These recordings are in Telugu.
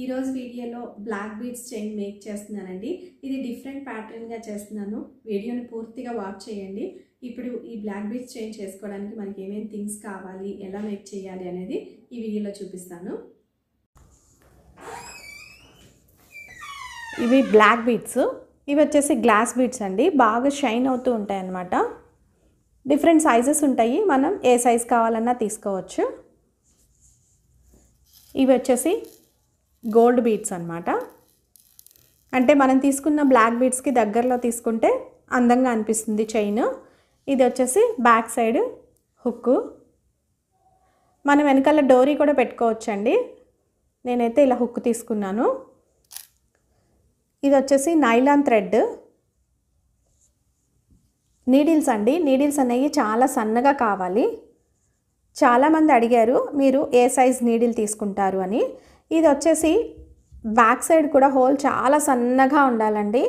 ఈరోజు వీడియోలో బ్లాక్ బీడ్స్ చైన్ మేక్ చేస్తున్నానండి ఇది డిఫరెంట్ ప్యాటర్న్గా చేస్తున్నాను వీడియోని పూర్తిగా వాచ్ చేయండి ఇప్పుడు ఈ బ్లాక్ బీడ్స్ చైన్ చేసుకోవడానికి మనకి ఏమేమి థింగ్స్ కావాలి ఎలా మేక్ చేయాలి అనేది ఈ వీడియోలో చూపిస్తాను ఇవి బ్లాక్ బీడ్స్ ఇవి వచ్చేసి గ్లాస్ బీడ్స్ అండి బాగా షైన్ అవుతూ ఉంటాయి అన్నమాట డిఫరెంట్ సైజెస్ ఉంటాయి మనం ఏ సైజ్ కావాలన్నా తీసుకోవచ్చు ఇవి వచ్చేసి గోల్డ్ బీట్స్ అనమాట అంటే మనం తీసుకున్న బ్లాక్ బీట్స్కి దగ్గరలో తీసుకుంటే అందంగా అనిపిస్తుంది చైన్ ఇది వచ్చేసి బ్యాక్ సైడ్ హుక్కు మనం వెనకాల డోరీ కూడా పెట్టుకోవచ్చండి నేనైతే ఇలా హుక్ తీసుకున్నాను ఇది వచ్చేసి నైలాన్ థ్రెడ్ నీడిల్స్ అండి నీడిల్స్ అనేవి చాలా సన్నగా కావాలి చాలామంది అడిగారు మీరు ఏ సైజ్ నీడిల్ తీసుకుంటారు అని ఇది వచ్చేసి బ్యాక్ సైడ్ కూడా హోల్ చాలా సన్నగా ఉండాలండి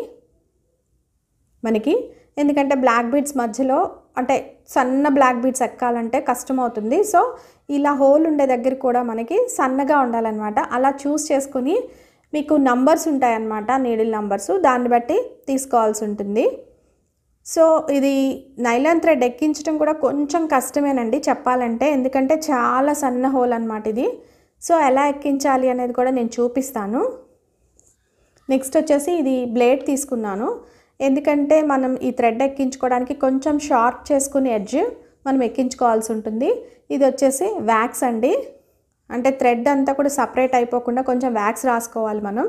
మనకి ఎందుకంటే బ్లాక్ బీడ్స్ మధ్యలో అంటే సన్న బ్లాక్ బీడ్స్ ఎక్కాలంటే కష్టం అవుతుంది సో ఇలా హోల్ ఉండే దగ్గర కూడా మనకి సన్నగా ఉండాలన్నమాట అలా చూస్ చేసుకుని మీకు నంబర్స్ ఉంటాయన్నమాట నీడిల్ నంబర్స్ దాన్ని బట్టి తీసుకోవాల్సి ఉంటుంది సో ఇది నైలాన్ థ్రెడ్ ఎక్కించడం కూడా కొంచెం కష్టమేనండి చెప్పాలంటే ఎందుకంటే చాలా సన్న హోల్ అనమాట ఇది సో ఎలా ఎక్కించాలి అనేది కూడా నేను చూపిస్తాను నెక్స్ట్ వచ్చేసి ఇది బ్లేడ్ తీసుకున్నాను ఎందుకంటే మనం ఈ థ్రెడ్ ఎక్కించుకోవడానికి కొంచెం షార్ప్ చేసుకుని ఎడ్జ్ మనం ఎక్కించుకోవాల్సి ఉంటుంది ఇది వచ్చేసి వ్యాక్స్ అండి అంటే థ్రెడ్ అంతా కూడా సపరేట్ అయిపోకుండా కొంచెం వ్యాక్స్ రాసుకోవాలి మనం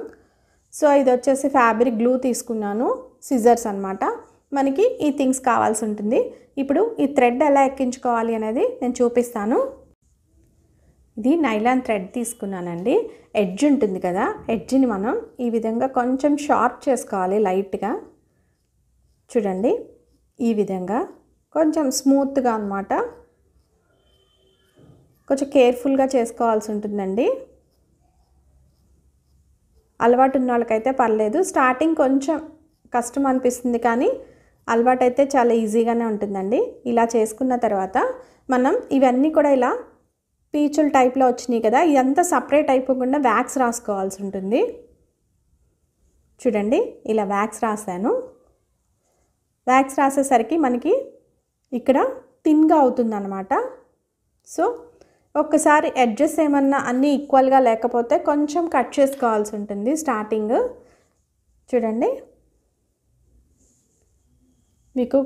సో ఇది వచ్చేసి ఫ్యాబ్రిక్ గ్లూ తీసుకున్నాను సిజర్స్ అనమాట మనకి ఈ థింగ్స్ కావాల్సి ఉంటుంది ఇప్పుడు ఈ థ్రెడ్ ఎలా ఎక్కించుకోవాలి అనేది నేను చూపిస్తాను ఇది నైలాన్ థ్రెడ్ తీసుకున్నానండి ఎడ్జ్ ఉంటుంది కదా ఎడ్జ్ని మనం ఈ విధంగా కొంచెం షార్ప్ చేసుకోవాలి లైట్గా చూడండి ఈ విధంగా కొంచెం స్మూత్గా అనమాట కొంచెం కేర్ఫుల్గా చేసుకోవాల్సి ఉంటుందండి అలవాటు ఉన్న వాళ్ళకైతే పర్లేదు స్టార్టింగ్ కొంచెం కష్టం అనిపిస్తుంది కానీ అలవాటు అయితే చాలా ఈజీగానే ఉంటుందండి ఇలా చేసుకున్న తర్వాత మనం ఇవన్నీ కూడా ఇలా పీచుల్ టైప్లో వచ్చినాయి కదా ఇదంతా సపరేట్ అయిపోకుండా వ్యాక్స్ రాసుకోవాల్సి ఉంటుంది చూడండి ఇలా వ్యాక్స్ రాశాను వ్యాక్స్ రాసేసరికి మనకి ఇక్కడ థిన్గా అవుతుందన్నమాట సో ఒక్కసారి ఎడ్జెస్ ఏమన్నా అన్నీ ఈక్వల్గా లేకపోతే కొంచెం కట్ చేసుకోవాల్సి ఉంటుంది స్టార్టింగ్ చూడండి మీకు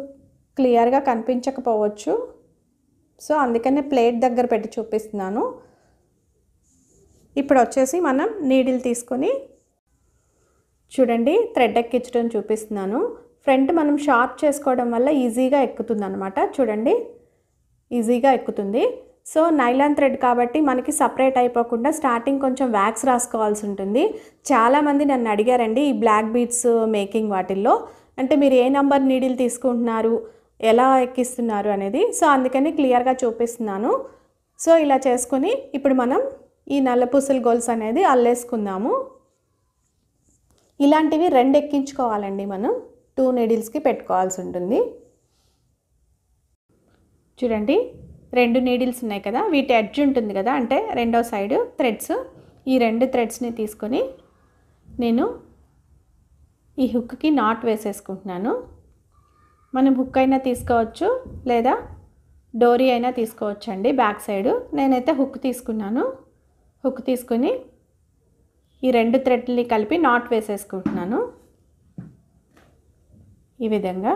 క్లియర్గా కనిపించకపోవచ్చు సో అందుకనే ప్లేట్ దగ్గర పెట్టి చూపిస్తున్నాను ఇప్పుడు వచ్చేసి మనం నీడిల్ తీసుకొని చూడండి థ్రెడ్ ఎక్కించడం చూపిస్తున్నాను ఫ్రంట్ మనం షార్ప్ చేసుకోవడం వల్ల ఈజీగా ఎక్కుతుంది అనమాట చూడండి ఈజీగా ఎక్కుతుంది సో నైలాన్ థ్రెడ్ కాబట్టి మనకి సపరేట్ అయిపోకుండా స్టార్టింగ్ కొంచెం వ్యాక్స్ రాసుకోవాల్సి ఉంటుంది చాలామంది నన్ను అడిగారండి ఈ బ్లాక్ బీట్స్ మేకింగ్ వాటిల్లో అంటే మీరు ఏ నంబర్ నీడిల్ తీసుకుంటున్నారు ఎలా ఎక్కిస్తున్నారు అనేది సో అందుకని క్లియర్గా చూపిస్తున్నాను సో ఇలా చేసుకుని ఇప్పుడు మనం ఈ నల్లపూసల గొలుసు గోల్స్ అనేది అల్లేసుకుందాము ఇలాంటివి రెండు ఎక్కించుకోవాలండి మనం టూ నీడిల్స్కి పెట్టుకోవాల్సి ఉంటుంది చూడండి రెండు నీడిల్స్ ఉన్నాయి కదా వీటి ఎడ్జ్ ఉంటుంది కదా అంటే రెండో సైడ్ థ్రెడ్స్ ఈ రెండు థ్రెడ్స్ని తీసుకొని నేను ఈ హుక్కి నాట్ వేసేసుకుంటున్నాను మనం హుక్ అయినా తీసుకోవచ్చు లేదా డోరీ అయినా తీసుకోవచ్చు అండి బ్యాక్ సైడ్ నేనైతే హుక్ తీసుకున్నాను హుక్ తీసుకుని ఈ రెండు థ్రెడ్ని కలిపి నాట్ వేసేసుకుంటున్నాను ఈ విధంగా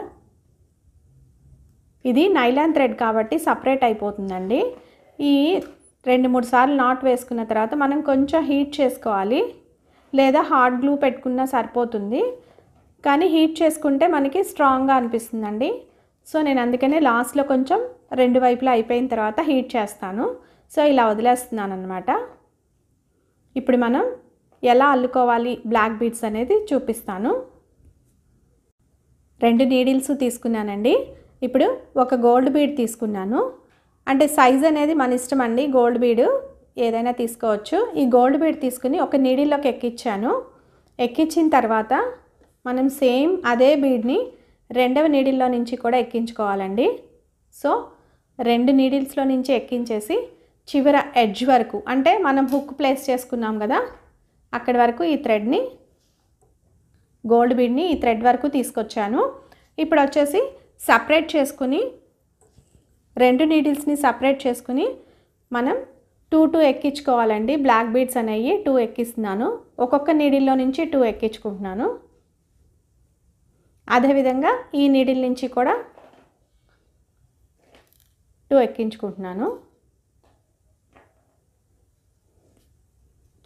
ఇది నైలాన్ థ్రెడ్ కాబట్టి సపరేట్ అయిపోతుందండి ఈ రెండు మూడు సార్లు నాట్ వేసుకున్న తర్వాత మనం కొంచెం హీట్ చేసుకోవాలి లేదా హార్డ్ గ్లూ పెట్టుకున్నా సరిపోతుంది కానీ హీట్ చేసుకుంటే మనకి స్ట్రాంగ్గా అనిపిస్తుందండి సో నేను అందుకనే లాస్ట్లో కొంచెం రెండు వైపులా అయిపోయిన తర్వాత హీట్ చేస్తాను సో ఇలా వదిలేస్తున్నాను అనమాట ఇప్పుడు మనం ఎలా అల్లుకోవాలి బ్లాక్ బీడ్స్ అనేది చూపిస్తాను రెండు నీడిల్స్ తీసుకున్నానండి ఇప్పుడు ఒక గోల్డ్ బీడ్ తీసుకున్నాను అంటే సైజ్ అనేది మన ఇష్టం అండి గోల్డ్ బీడ్ ఏదైనా తీసుకోవచ్చు ఈ గోల్డ్ బీడ్ తీసుకుని ఒక నీడిల్లోకి ఎక్కించాను ఎక్కించిన తర్వాత మనం సేమ్ అదే బీడ్ని రెండవ నీడిల్లో నుంచి కూడా ఎక్కించుకోవాలండి సో రెండు నీడిల్స్లో నుంచి ఎక్కించేసి చివర ఎడ్జ్ వరకు అంటే మనం హుక్ ప్లేస్ చేసుకున్నాం కదా అక్కడి వరకు ఈ థ్రెడ్ని గోల్డ్ బీడ్ని ఈ థ్రెడ్ వరకు తీసుకొచ్చాను ఇప్పుడు వచ్చేసి సపరేట్ చేసుకుని రెండు నీడిల్స్ని సపరేట్ చేసుకుని మనం టూ టూ ఎక్కించుకోవాలండి బ్లాక్ బీడ్స్ అనేవి టూ ఎక్కిస్తున్నాను ఒక్కొక్క నీడిల్లో నుంచి టూ ఎక్కించుకుంటున్నాను అదేవిధంగా ఈ నీడిల్ నుంచి కూడా టూ ఎక్కించుకుంటున్నాను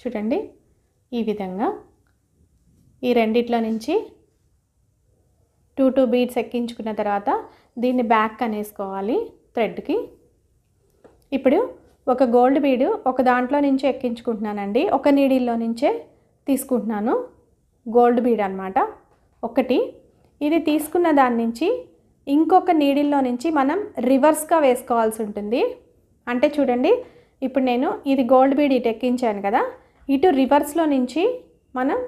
చూడండి ఈ విధంగా ఈ రెండిట్లో నుంచి టూ టూ బీడ్స్ ఎక్కించుకున్న తర్వాత దీన్ని బ్యాక్ అనేసుకోవాలి థ్రెడ్కి ఇప్పుడు ఒక గోల్డ్ బీడు ఒక దాంట్లో నుంచి ఎక్కించుకుంటున్నానండి ఒక నీడిల్లో నుంచే తీసుకుంటున్నాను గోల్డ్ బీడ్ అనమాట ఒకటి ఇది తీసుకున్న దాని నుంచి ఇంకొక నీడిల్లో నుంచి మనం రివర్స్గా వేసుకోవాల్సి ఉంటుంది అంటే చూడండి ఇప్పుడు నేను ఇది గోల్డ్ బీడ్ ఇటు ఎక్కించాను కదా ఇటు రివర్స్లో నుంచి మనం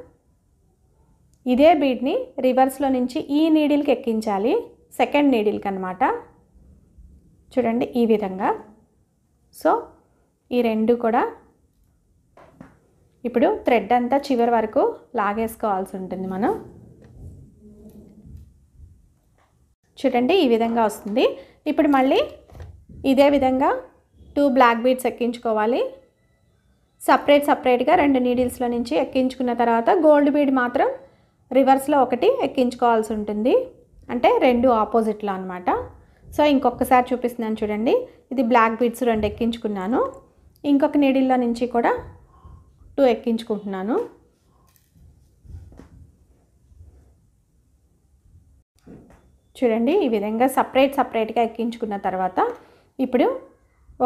ఇదే బీడ్ని రివర్స్లో నుంచి ఈ నీడిల్కి ఎక్కించాలి సెకండ్ నీడిల్కి అనమాట చూడండి ఈ విధంగా సో ఈ రెండు కూడా ఇప్పుడు థ్రెడ్ అంతా చివరి వరకు లాగేసుకోవాల్సి ఉంటుంది మనం చూడండి ఈ విధంగా వస్తుంది ఇప్పుడు మళ్ళీ ఇదే విధంగా టూ బ్లాక్ బీడ్స్ ఎక్కించుకోవాలి సపరేట్ సపరేట్గా రెండు నీడిల్స్లో నుంచి ఎక్కించుకున్న తర్వాత గోల్డ్ బీడ్ మాత్రం రివర్స్లో ఒకటి ఎక్కించుకోవాల్సి ఉంటుంది అంటే రెండు ఆపోజిట్లో అనమాట సో ఇంకొకసారి చూపిస్తున్నాను చూడండి ఇది బ్లాక్ బీడ్స్ రెండు ఎక్కించుకున్నాను ఇంకొక నీడిల్లో నుంచి కూడా టూ ఎక్కించుకుంటున్నాను చూడండి ఈ విధంగా సపరేట్ సపరేట్గా ఎక్కించుకున్న తర్వాత ఇప్పుడు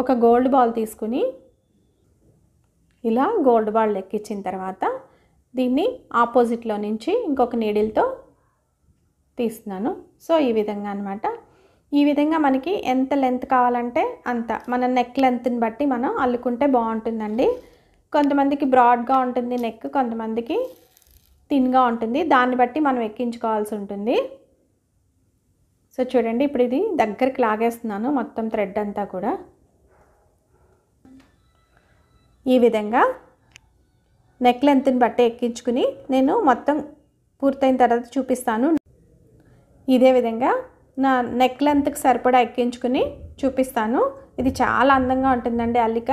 ఒక గోల్డ్ బాల్ తీసుకుని ఇలా గోల్డ్ బాల్ ఎక్కించిన తర్వాత దీన్ని ఆపోజిట్లో నుంచి ఇంకొక నీడిల్తో తీస్తున్నాను సో ఈ విధంగా అనమాట ఈ విధంగా మనకి ఎంత లెంత్ కావాలంటే అంత మన నెక్ లెంత్ని బట్టి మనం అల్లుకుంటే బాగుంటుందండి కొంతమందికి బ్రాడ్గా ఉంటుంది నెక్ కొంతమందికి థిన్గా ఉంటుంది దాన్ని బట్టి మనం ఎక్కించుకోవాల్సి ఉంటుంది సో చూడండి ఇప్పుడు ఇది దగ్గరికి లాగేస్తున్నాను మొత్తం థ్రెడ్ అంతా కూడా ఈ విధంగా నెక్ లెంత్ని బట్టి ఎక్కించుకుని నేను మొత్తం పూర్తయిన తర్వాత చూపిస్తాను ఇదే విధంగా నా నెక్ లెంత్కి సరిపడా ఎక్కించుకుని చూపిస్తాను ఇది చాలా అందంగా ఉంటుందండి అల్లిక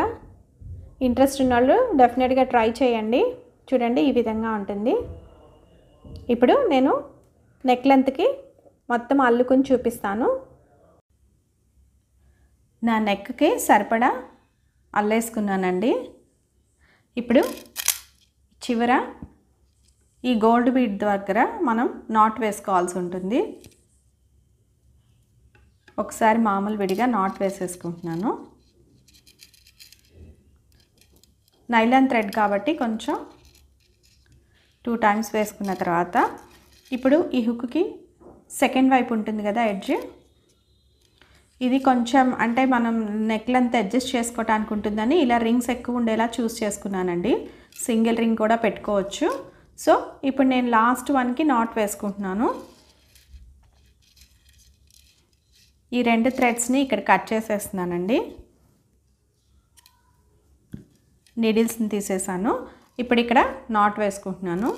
ఇంట్రెస్ట్ ఉన్నవాళ్ళు డెఫినెట్గా ట్రై చేయండి చూడండి ఈ విధంగా ఉంటుంది ఇప్పుడు నేను నెక్ లెంత్కి మొత్తం అల్లుకుని చూపిస్తాను నా నెక్కి సరిపడా అల్లేసుకున్నానండి ఇప్పుడు చివర ఈ గోల్డ్ బీట్ దగ్గర మనం నాట్ వేసుకోవాల్సి ఉంటుంది ఒకసారి మామూలు విడిగా నాట్ వేసేసుకుంటున్నాను నైలాన్ థ్రెడ్ కాబట్టి కొంచెం టూ టైమ్స్ వేసుకున్న తర్వాత ఇప్పుడు ఈ హుక్కి సెకండ్ వైపు ఉంటుంది కదా ఎడ్జ్ ఇది కొంచెం అంటే మనం నెక్ లెంత్ అడ్జస్ట్ చేసుకోవటానికి ఉంటుందని ఇలా రింగ్స్ ఎక్కువ ఉండేలా చూస్ చేసుకున్నానండి సింగిల్ రింగ్ కూడా పెట్టుకోవచ్చు సో ఇప్పుడు నేను లాస్ట్ వన్కి నాట్ వేసుకుంటున్నాను ఈ రెండు థ్రెడ్స్ని ఇక్కడ కట్ చేసేస్తున్నానండి నీడిల్స్ని తీసేసాను ఇప్పుడు ఇక్కడ నాట్ వేసుకుంటున్నాను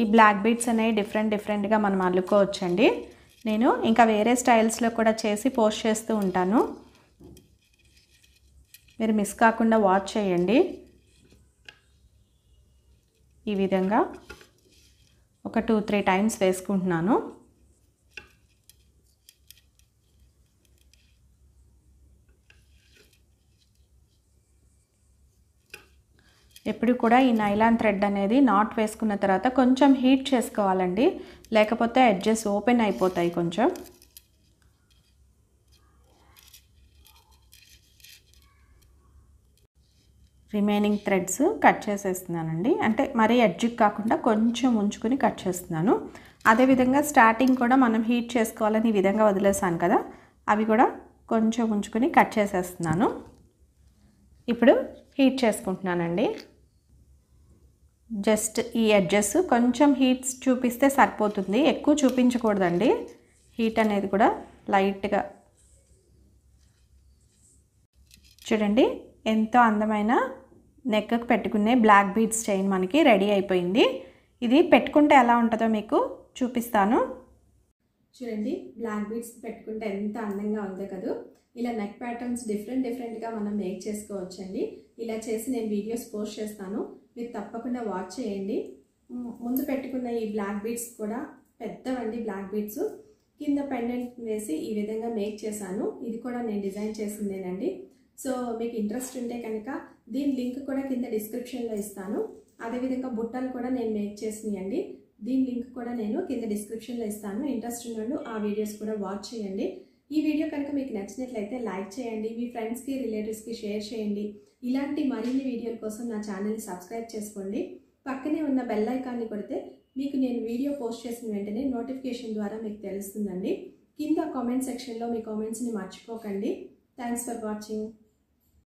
ఈ బ్లాక్ బీట్స్ అనేవి డిఫరెంట్ డిఫరెంట్గా మనం అల్లుకోవచ్చండి నేను ఇంకా వేరే స్టైల్స్లో కూడా చేసి పోస్ట్ చేస్తూ ఉంటాను మీరు మిస్ కాకుండా వాచ్ చేయండి ఈ విధంగా ఒక టూ త్రీ టైమ్స్ వేసుకుంటున్నాను ఎప్పుడు కూడా ఈ నైలాన్ థ్రెడ్ అనేది నాట్ వేసుకున్న తర్వాత కొంచెం హీట్ చేసుకోవాలండి లేకపోతే ఎడ్జెస్ ఓపెన్ అయిపోతాయి కొంచెం రిమైనింగ్ థ్రెడ్స్ కట్ చేసేస్తున్నానండి అంటే మరీ ఎడ్జిక్ కాకుండా కొంచెం ఉంచుకుని కట్ చేస్తున్నాను అదేవిధంగా స్టార్టింగ్ కూడా మనం హీట్ చేసుకోవాలని ఈ విధంగా వదిలేసాను కదా అవి కూడా కొంచెం ఉంచుకుని కట్ చేసేస్తున్నాను ఇప్పుడు హీట్ చేసుకుంటున్నానండి జస్ట్ ఈ ఎడ్జెస్ కొంచెం హీట్స్ చూపిస్తే సరిపోతుంది ఎక్కువ చూపించకూడదండి హీట్ అనేది కూడా లైట్గా చూడండి ఎంతో అందమైన నెక్కకు పెట్టుకునే బ్లాక్ బీడ్స్ చైన్ మనకి రెడీ అయిపోయింది ఇది పెట్టుకుంటే ఎలా ఉంటుందో మీకు చూపిస్తాను చూడండి బ్లాక్ బీడ్స్ పెట్టుకుంటే ఎంత అందంగా ఉందో కదా ఇలా నెక్ ప్యాటర్న్స్ డిఫరెంట్ డిఫరెంట్గా మనం మేక్ చేసుకోవచ్చండి ఇలా చేసి నేను వీడియోస్ పోస్ట్ చేస్తాను మీరు తప్పకుండా వాచ్ చేయండి ముందు పెట్టుకున్న ఈ బ్లాక్ బీడ్స్ కూడా పెద్దవండి బ్లాక్ బీడ్స్ కింద పెండెంట్ వేసి ఈ విధంగా మేక్ చేశాను ఇది కూడా నేను డిజైన్ చేసిందేనండి సో మీకు ఇంట్రెస్ట్ ఉంటే కనుక దీని లింక్ కూడా కింద డిస్క్రిప్షన్లో ఇస్తాను అదేవిధంగా బుట్టలు కూడా నేను మేక్ చేసినాయండి దీని లింక్ కూడా నేను కింద డిస్క్రిప్షన్లో ఇస్తాను ఇంట్రెస్ట్ ఉన్నాడు ఆ వీడియోస్ కూడా వాచ్ చేయండి ఈ వీడియో కనుక మీకు నచ్చినట్లయితే లైక్ చేయండి మీ ఫ్రెండ్స్కి రిలేటివ్స్కి షేర్ చేయండి ఇలాంటి మరిన్ని వీడియోల కోసం నా ఛానల్ని సబ్స్క్రైబ్ చేసుకోండి పక్కనే ఉన్న బెల్ ఐకాన్ని కొడితే మీకు నేను వీడియో పోస్ట్ చేసిన వెంటనే నోటిఫికేషన్ ద్వారా మీకు తెలుస్తుందండి కింద కామెంట్ సెక్షన్లో మీ కామెంట్స్ని మర్చిపోకండి థ్యాంక్స్ ఫర్ వాచింగ్